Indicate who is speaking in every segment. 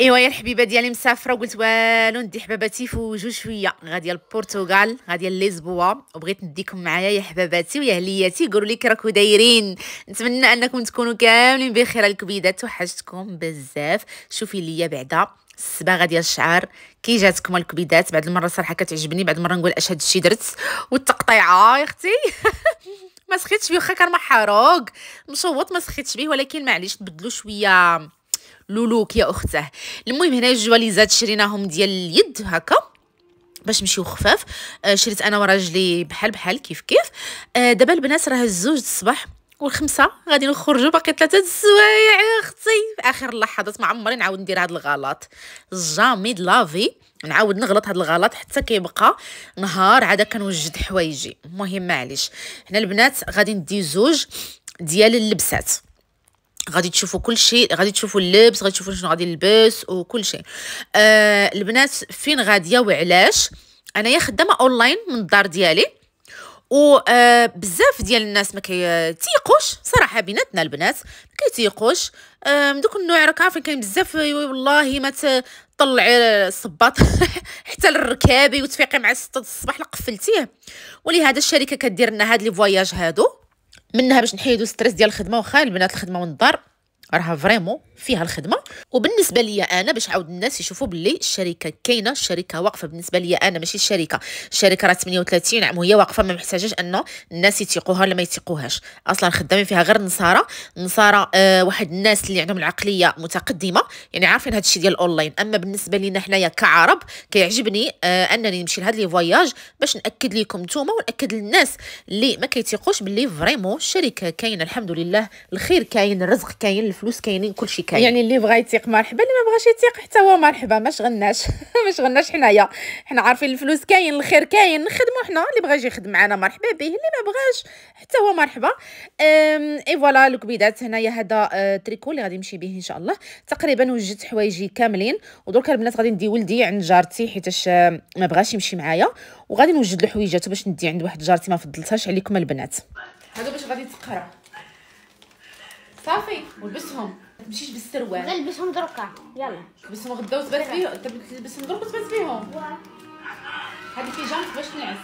Speaker 1: ايوا يا الحبيبه ديالي مسافره وقلت والو ندي حباباتي فوجو شويه غاديه للبرتغال غاديه لليزبوا وبغيت نديكم معايا يا حباباتي ويا هلياتي قولوا لي كراكو دايرين نتمنى انكم تكونوا كاملين بخير الكبيدات توحشتكم بزاف شوفي ليا بعدا الصباغه ديال الشعر كي جاتكم الكبيدات بعد المره صراحه كتعجبني بعد المره نقول اش هادشي الشيء درت والتقطيعه يا اختي ما سخيتش بيه واخا كان محروق مشوط ما سخيتش بيه ولكن معليش تبدلوا شويه لولوك يا اخته المهم هنا الجواليزات شريناهم ديال اليد هكا باش نمشيو خفاف آه، شريت انا وراجلي بحال بحال كيف كيف آه، دابا البنات راه الزوج الصباح والخمسه غادي نخرجوا باقي ثلاثه السوايع يا اختي في اخر اللحظات ما عمري نعاود ندير هذا الغلط جامي لافي نعاود نغلط هذا الغلط حتى كيبقى نهار عاد كنوجد حوايجي المهم معليش هنا البنات غادي ندي زوج ديال اللبسات غادي تشوفوا كل شيء غادي تشوفوا اللبس غادي تشوفوا شنو غادي نلبس وكل شيء آه البنات فين غاديه وعلاش انايا خدامه اونلاين من الدار ديالي و آه، بزاف ديال الناس ما كيتيقوش صراحه بيناتنا البنات ما كيتيقوش آه، من دوك النوع راك عارفين كاين بزاف والله ما طلعي الصباط حتى للركابي وتفيقي مع 6 الصباح لقفلتيه ولهذا الشركه كدير لنا هاد لي فواياج هادو منها باش نحيدو ستريس ديال الخدمه واخا البنات الخدمه من الدار راها فريمون فيها الخدمه وبالنسبه ليا انا باش عاود الناس يشوفوا باللي الشركه كاينه الشركه واقفه بالنسبه ليا انا ماشي الشركه الشركه راه 38 عام وهي واقفه ما محتاجاش ان الناس يتيقوها ولا ما يتيقوهاش اصلا خدامين فيها غير النصارى النصارى آه واحد الناس اللي عندهم العقليه متقدمه يعني عارفين هذا الشيء ديال الاونلاين اما بالنسبه لينا حنايا كعرب كيعجبني آه انني نمشي لهاد لي فواياج باش ناكد لكم نتوما وناكد للناس اللي ما كيتيقوش باللي فريمون الشركه كاينه الحمد لله الخير كاين الرزق كاين الفلوس الفلوس كاينين كل شيء كاين يعني اللي بغى يتيق مرحبا اللي ما بغاش يتيق حتى هو مرحبا ما شغلناش ما شغلناش حنايا حنا عارفين الفلوس كاين الخير كاين نخدموا حنا اللي بغى يجي يخدم معنا مرحبا به اللي ما بغاش حتى هو مرحبا اي فوالا الكبيدات هنايا هذا أه، تريكو اللي غادي نمشي به ان شاء الله تقريبا وجدت حوايجي كاملين ودرك البنات غادي ندي ولدي عند جارتي حيتاش أه، ما بغاش يمشي معايا وغادي نوجد له حويجاته باش ندي عند واحد جارتي ما فضلتهاش عليكم البنات هادو باش غادي تقرا صافي ولبسهم تمشيش بالسروال نلبسهم دركا يلا لبسهم غدا وتبات فيهم انت تلبسهم دركا وتبات هادي في جانت باش تنعس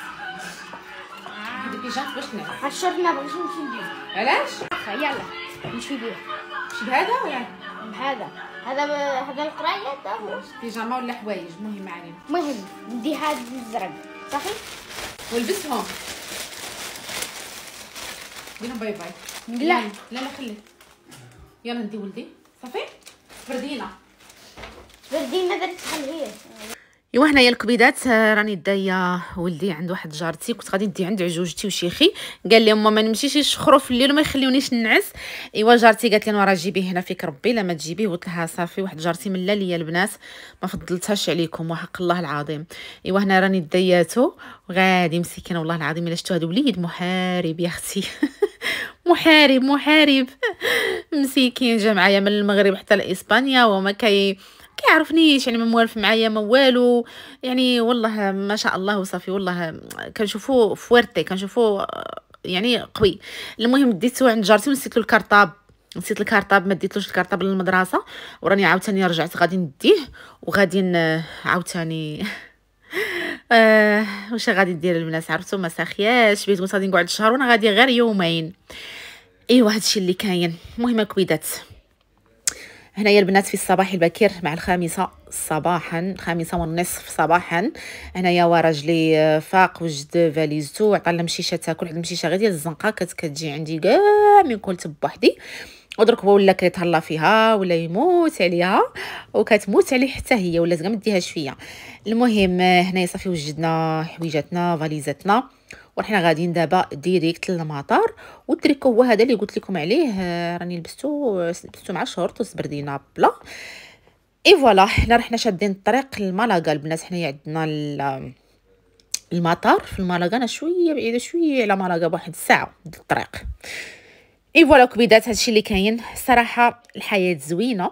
Speaker 1: في جانت باش تنعس هاد الشرط ما بغيتش نمشي نديرو علاش يلا نمشي بيه شي بهذا ولا بهذا هذا ب... هذا القرايه هذا هو ولا حوايج المهم علينا المهم ندي هذا الزرق صافي ولبسهم ديرهم باي باي لا لا لا خليه يلا ندي ولدي صافي بردينا بردينا درت شحال هي ايوا هنايا الكبيدات آه، راني دايه ولدي عند واحد جارتي كنت غادي ندي عند عجوجتي وشيخي قال لي ما نمشيش نشخرو في الليل وما يخليونيش نعس ايوا جارتي قالت لي راه جيبيه هنا فيك ربي لا ما تجيبيه قلت لها صافي واحد جارتي ملا ليا البنات ما فضلتهاش عليكم وحق الله العظيم ايوا هنا راني داياتو وغادي مسكينه والله العظيم الا شفتو هاد وليد محارب يا اختي محارب محارب مسكين جا معايا من المغرب حتى لاسبانيا وما كي كيعرفنيش يعني ما موالف معايا ما والو يعني والله ما شاء الله وصافي والله كنشوفو فورتي كنشوفو يعني قوي المهم ديتو عند جارتي ونسيت له الكرطاب نسيت الكارطاب ما ديتلوش الكارطاب للمدرسه وراني عاوتاني رجعت غادي نديه وغادي عاوتاني آه واش غادي ندير البنات عرفتو ما ساخياش بيت غادي نقعد شهر وانا غادي غير يومين ايوا هادشي اللي كاين المهم كويدات هنايا البنات في الصباح البكير مع الخامسة صباحا الخامسه والنصف صباحا هنايا وراجلي آه، فاق وجد فاليزتو عطا المشيشة تاكل واحد المشيشة غير ديال الزنقة كتجي عندي كاع من كلت بوحدي ودرك هو ولا كيتهلا فيها ولا يموت عليها وكتموت عليه حتى هي ولات زعما مديهاش فيا المهم هنايا صافي وجدنا حويجاتنا فاليزاتنا ورحنا غاديين دابا ديريكت للمطار والتريكو هو هذا اللي قلت لكم عليه راني لبستو لبستو مع شورت وسبردينا بلا اي فوالا حنا رحنا شادين الطريق لمالاغا البنات حنايا عندنا المطار في مالاغا انا شويه بعيده شويه على مالاغا بواحد الساعه الطريق اي فوالا كبيدات هادشي اللي كاين صراحه الحياه زوينه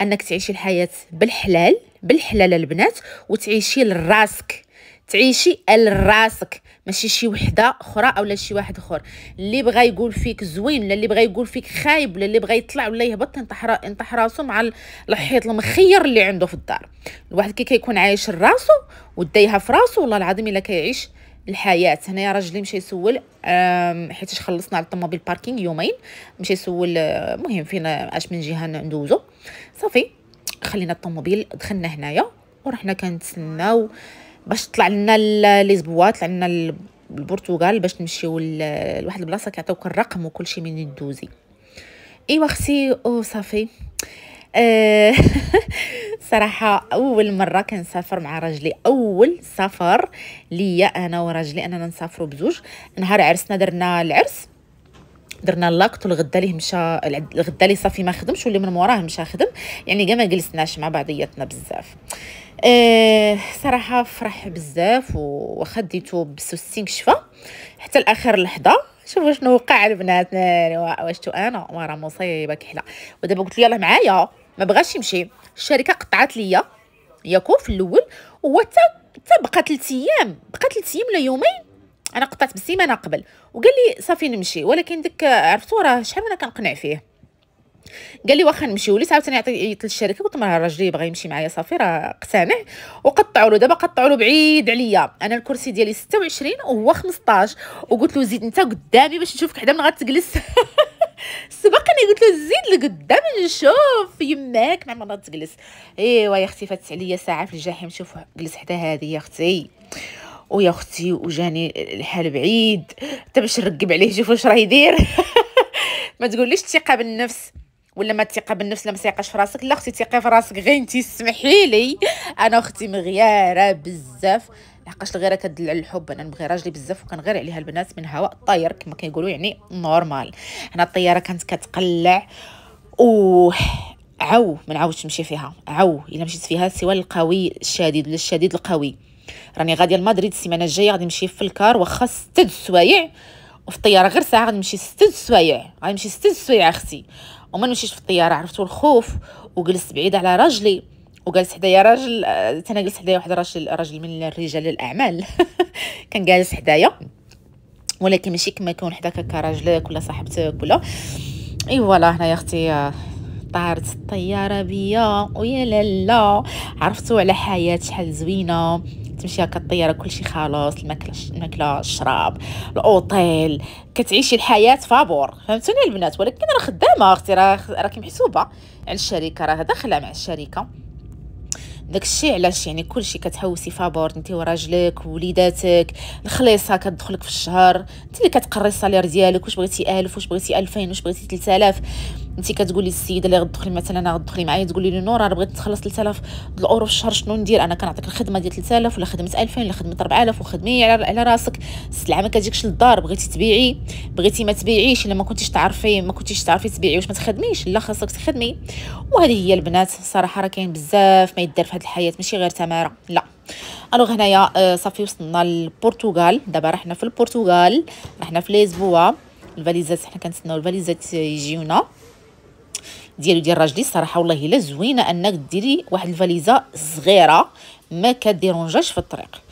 Speaker 1: انك تعيشي الحياه بالحلال بالحلال البنات وتعيشي لراسك تعيشي لراسك ماشي شي وحده اخرى اولا شي واحد اخر اللي بغى يقول فيك زوين ولا اللي بغى يقول فيك خايب ولا اللي بغى يطلع ولا يهبط ينطح ينطح راسو مع الحيط المخير اللي عنده في الدار الواحد كي كيكون عايش راسو ودايها في راسو والله العظيم الا كيعيش الحياه هنايا راجلي مشى يسول حيت خلصنا على الطوموبيل باركينغ يومين مشى يسول المهم آه، فين آه، اش من جهه ندوزو صافي خلينا الطوموبيل دخلنا هنايا ورحنا كنتسناو باش طلع لنا ليزبوا طلع لنا البرتغال باش نمشيو لواحد البلاصه كيعطيوك الرقم شيء منين دوزي ايوا اختي او صافي آه، صراحة أول مرة كنسافر مع راجلي أول سفر ليا أنا وراجلي أننا نسافر بزوج نهار عرسنا درنا العرس درنا اللاكت والغدا ليه مشى الغدا ليه صافي ما خدمش واللي من موراه مشى خدم يعني كاع ما جلسناش مع بعضياتنا بزاف أه صراحه فرح بزاف وخديته بسوسين كشفه حتى لاخر لحظه شوفوا شنو وقع البنات واش انا راه مصيبه كحله ودابا قلت له يلاه معايا ما بغاش يمشي الشركه قطعت ليا ياكو في الاول هو حتى بقى 3 ايام بقى 3 ايام ولا يومين انا قطعت بالسيمانه قبل وقال لي صافي نمشي ولكن ديك عرفتو راه شحال وانا كنقنع فيه قال لي واخا نمشيو لي عاوتاني عطيت للشركه قلت راه الراجل بغى يمشي معايا صافي راه اقتنع وقطعوا له دابا قطعوا له بعيد عليا انا الكرسي ديالي 26 وهو 15 وقلت له زيد انت قدامي باش نشوفك حدا من غتجلس سبقني قلت له زيد لقدام نشوف يماك مع مرات تجلس ايوا يا اختي فاتت عليا ساعه في الجحيم شوف جلس حدا هذه يا اختي ويا اختي وجاني الحال بعيد حتى باش نركب عليه شوف واش راه يدير ما تقوليش الثقه بالنفس ولا ما الثقه بالنفس لا ما تيقاش في راسك لا اختي ثقي في راسك غير انت سمحي لي انا اختي مغياره بزاف لحقاش الغيره كدل على الحب انا نبغي راجلي بزاف وكنغير عليها البنات من هواء الطاير كما كيقولوا يعني نورمال هنا الطياره كانت كتقلع و عو ما نعاودش نمشي فيها عو الا مشيت فيها سوى القوي الشديد ولا الشديد القوي راني غاديه لمدريد السيمانه الجايه غادي نمشي في الكار واخا ست السوايع وفي الطياره غير ساعه غنمشي ست السوايع غنمشي ست السوايع اختي وما نمشيش في الطياره عرفتوا الخوف وجلست بعيد على راجلي وجالس حدايا راجل حتى آه، انا جلست حدايا واحد راجل راجل من رجال الاعمال كان جالس حدايا ولكن ماشي كما يكون حداك كراجلك ولا صاحبتك ولا اي فوالا هنايا اختي آه، طارت الطياره بيا ويا لالا عرفتوا على حياه شحال زوينه تمشي هكا الطياره كلشي خلاص الماكله الماكله الشراب الاوطيل كتعيشي الحياه فابور فهمتوني البنات ولكن راه خدامه اختي راه راكي محسوبه على الشركه راه داخله مع الشركه داكشي علاش يعني كلشي كتحوسي فابور انت وراجلك ووليداتك الخليصه كتدخلك في الشهر انت اللي كتقري الصالير ديالك واش بغيتي 1000 واش بغيتي 2000 واش بغيتي 3000 انت كتقولي السيده اللي غتدخلي مثلا غتدخلي معايا تقولي لي نور انا بغيت نخلص 3000 الاورو في الشهر شنو ندير انا كنعطيك الخدمه ديال 3000 ولا خدمه 2000 ولا خدمه 4000 وخدمي على على راسك السلعه ما كتجيكش للدار بغيتي تبيعي بغيتي ما تبيعيش الا ما كنتيش تعرفي ما كنتيش تعرفي تبيعي واش ما تخدميش لا خاصك تخدمي وهذه هي البنات صراحه راه كاين بزاف ما يدار في هذه الحياه ماشي غير تماره لا الوغ هنايا آه، صافي وصلنا للبرتغال دابا رحنا في البرتغال رحنا في ليزبوا الفاليزات حنا كنتسناو الفاليزات يجيونا ديالو ديال راجلي الصراحه والله الا زوينه انك ديري واحد الفاليزه صغيره ما كديرونجاش في الطريق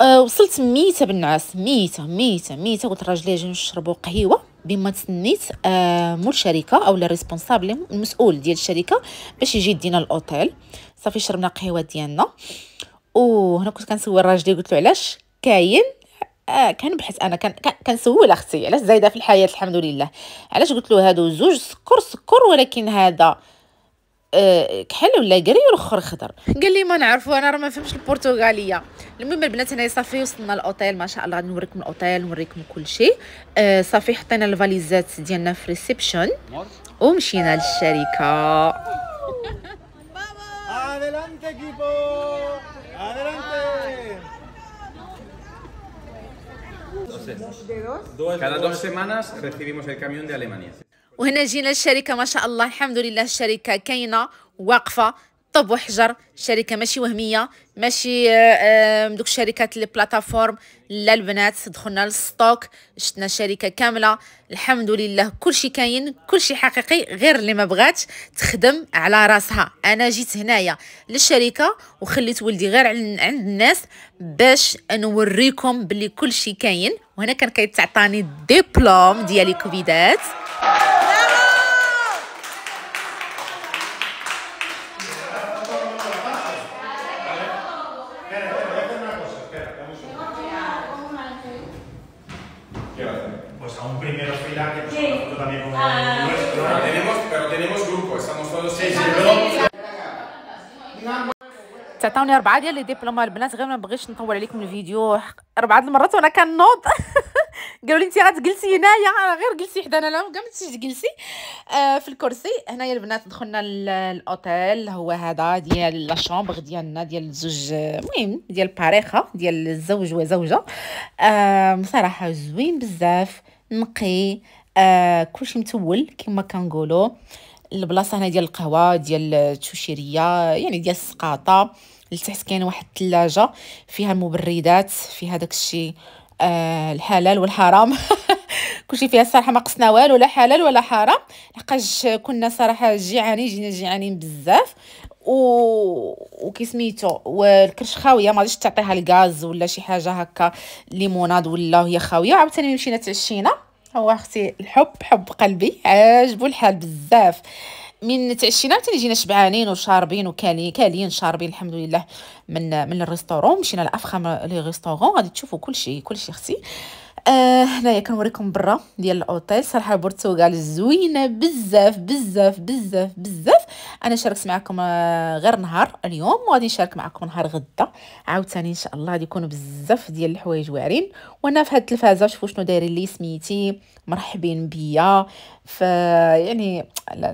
Speaker 1: أه وصلت ميته بالنعاس ميته ميته ميته قلت راجلي اجي نشربوا قهيوه بما تسنيت آه مول الشركه اولا ريسبونسابل المسؤول ديال الشركه باش يجي يدينا الاوتيل صافي شربنا قهيوه ديالنا وهنا كنت كنسول راجلي قلت له علاش كاين آه كنبحث انا كنسول اختي علاش زايده في الحياه الحمد لله علاش قلت له هادو زوج سكر سكر ولكن هذا أه كحل ولا قري والاخر خضر قال لي ما نعرفو انا راه ما فهمش البرتغاليه المهم البنات هنايا صافي وصلنا الاوتيل ما شاء الله غادي نوريكم الاوتيل نوريكم كل شيء أه صافي حطينا الفاليزات ديالنا في ريسبشن ومشينا للشركه آه، meses. Cada dos semanas recibimos el camión de وهنا جينا الشركه ما شاء الله الحمد لله الشركه كاينه واقفه طب وحجر شركه ماشي وهميه ماشي آه، دوك الشركات لي بلاتفورم لا البنات دخلنا للستوك شفنا شركه كامله الحمد لله كلشي كاين كلشي حقيقي غير اللي ما بغات تخدم على راسها انا جيت هنايا للشركه وخليت ولدي غير عند الناس باش نوريكم بلي كلشي كاين وهنا كان كيتعطاني الدبلوم ديالي كوفيدات Pues a un primero fila que pues, sí. también como ah, nuestro. Pero tenemos, pero tenemos grupo, estamos todos sí, sí, pero... تعطوني اربعه ديال لي ديبلوم البنات غير ما بغيتش نطول عليكم الفيديو اربعه المرات وانا كنوض قالوا لي انت غتجلسي هنايا غير جلسي حدانا لا كاع ما تجلسي في الكرسي هنايا البنات دخلنا الاوتيل هو هذا ديال لا شومبر ديالنا ديال زوج المهم ديال باريخا ديال الزوج وزوجه بصراحه صراحه زوين بزاف نقي آه، كلشي متول كما كنقولوا البلاصه هنا ديال القهوه ديال التوشيريه يعني ديال السقاطه لتحت كاين واحد الثلاجه فيها المبردات فيها داكشي آه الحلال والحرام كلشي فيها الصراحه ما قصنا والو لا حلال ولا حرام لحقاش كنا صراحه جيعانين جينا جيعانين بزاف و سميتو والكرش خاويه ما غاديش تعطيها الغاز ولا شي حاجه هكا ليموناد ولا وهي خاويه عاوتاني مشينا تعشينا هو اختي الحب حب قلبي عاجبو الحال بزاف من تعشينا تيجينا شبعانين وشاربين وكاليين كاليين شاربين الحمد لله من من الريستورون مشينا لافخم لي ريستورون غادي تشوفوا كلشي كلشي خصي آه هنايا كنوريكم برا ديال الاوتيل صراحه البرتغال زوينه بزاف بزاف بزاف بزاف انا شاركت معكم آه، غير نهار اليوم وغادي نشارك معكم نهار غدا عاوتاني ان شاء الله غادي يكونوا بزاف ديال الحوايج واعرين وانا في هاد التلفازه شوفوا شنو دايرين لي سميتي مرحبين بيا فيعني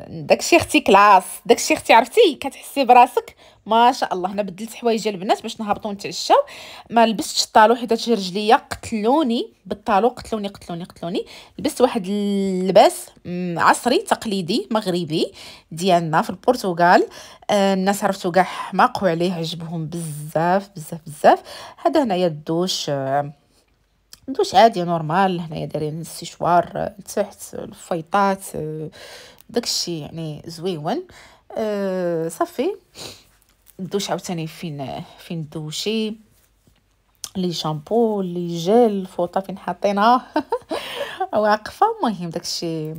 Speaker 1: داكشي اختي كلاس داكشي اختي عرفتي كتحسي براسك ما شاء الله هنا بدلت حوايج البنات باش نهبطوا نتعشاو ما لبستش الطالو حيت رجليا قتلوني بالطالو قتلوني قتلوني قتلوني لبست واحد اللباس عصري تقليدي مغربي ديالنا في البرتغال آه، الناس عرفتو كاع حماقوا عليه عجبهم بزاف بزاف بزاف هذا هنايا الدوش آه، ندوش عادي نورمال هنايا دايرين السيشوار لتحت الفيطات داكشي يعني زويون أه صافي ندوش عاوتاني فين فين دوشي لي شامبو لي جيل فوطه فين حاطينها واقفه المهم داكشي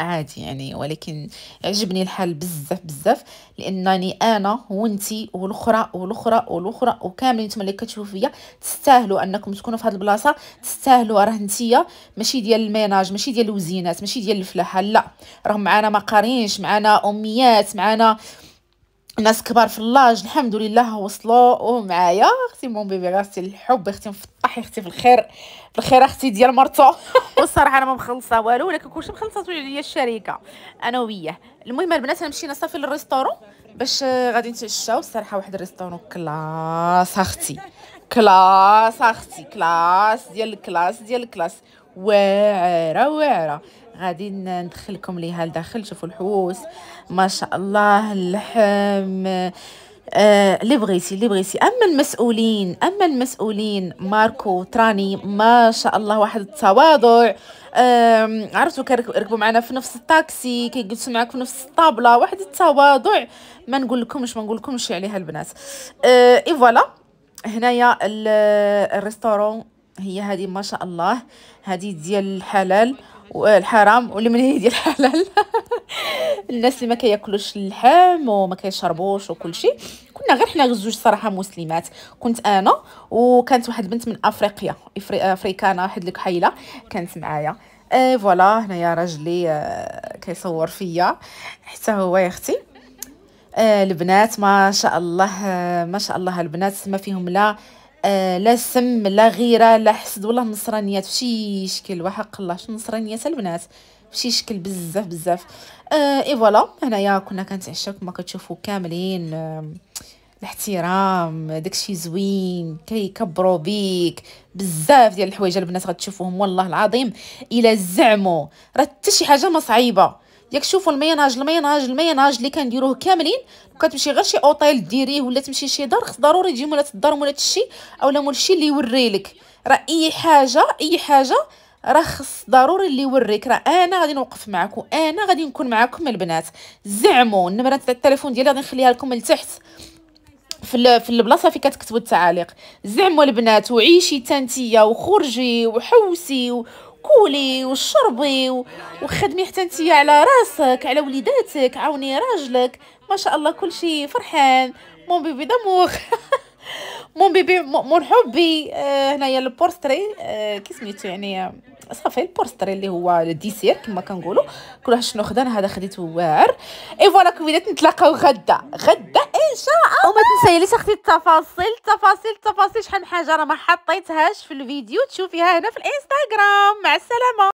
Speaker 1: عادي يعني ولكن عجبني الحال بزاف بزاف لانني يعني انا وانتي والاخرى والاخرى والاخرى وكاملين نتوما اللي كتشوفوا فيا تستاهلوا انكم تكونوا في هذه البلاصه تستاهلوا راه نتيا ماشي ديال الميناج ماشي ديال الوزينات ماشي ديال الفلاحه لا راهم معانا مقارينش معانا اميات معانا ناس كبار في اللاج الحمد لله وصلوا معايا اختي مون بيبي اختي الحب اختي مفتح اختي في الخير في الخير اختي ديال مرتو والصراحه انا ما مخلصه والو ولكن كلشي مخلصه تولي ليا الشركه انا وياه المهم البنات انا مشينا صافي للريستورون باش آه، غادي نتعشاو الصراحه واحد الريستورون كلاس اختي كلاس اختي كلاس ديال الكلاس ديال الكلاس واعره واعره غادي ندخلكم ليها لداخل شوفوا الحوس ما شاء الله اللحم آه اللي بغيتي اللي بغيتي اما المسؤولين اما المسؤولين ماركو تراني ما شاء الله واحد التواضع آه عرفتوا كركبوا معنا في نفس الطاكسي كيجلسوا معاك في نفس الطابله واحد التواضع ما نقول لكمش ما نقول لكمش عليها البنات آه، اي فوالا هنايا الريستورون هي هذه ما شاء الله هذه ديال الحلال والحرام آه، واللي من هي ديال الحلال الناس اللي ما كياكلوش اللحم وما كيشربوش وكل شيء كنا غير حنا زوج صراحه مسلمات كنت انا وكانت واحد بنت من افريقيا افريكانا واحد الكحيله كانت معايا اي آه، فوالا هنايا راجلي آه، كيصور فيا حتى هو يا اختي آه البنات ما شاء الله ما شاء الله البنات ما فيهم لا آه لا سم لا غيره لا حسد والله نصرانيات فشي شكل وحق الله شنو نصرانيات البنات فشي شكل بزاف بزاف آه اي فوالا هنايا كنا كنتعشاو كما كتشوفوا كاملين آه، الاحترام داكشي زوين كيكبروا بيك بزاف ديال الحوايج البنات غتشوفوهم والله العظيم الا زعمو راه حتى شي حاجه ما صعيبه ياك شوفوا الميناج الميناج الميناج اللي كنديروه كاملين كتمشي غير شي اوطيل ديريه ولا تمشي شي دار خص ضروري تجي مولات الدار مولات الشي اولا مول الشي اللي يوريلك راه اي حاجه اي حاجه راه خص ضروري اللي يوريك راه انا غادي نوقف معاك وانا غادي نكون معاكم البنات زعموا النمره تاع التليفون ديالي غادي نخليها لكم لتحت في في البلاصه فين كتكتبوا التعاليق زعموا البنات وعيشي تانتيه وخرجي وحوسي و... كولي وشربي وخدمي حتى انت على راسك على وليداتك عاوني راجلك ما شاء الله كل شيء فرحان مون بيبي دموخ مون بيبي مون حبي آه، هنايا البورتري آه، كي سميتو يعني صافي البورستري اللي هو الديسير كما كنقولوا كل واحد شنو خدا انا هذا خديته واعر اي فوالا كوميدات نتلاقاو غدا غدا ان شاء الله وما تنسايليش اختي التفاصيل التفاصيل التفاصيل شحال من حاجه راه ما حطيتهاش في الفيديو تشوفيها هنا في الانستغرام مع السلامه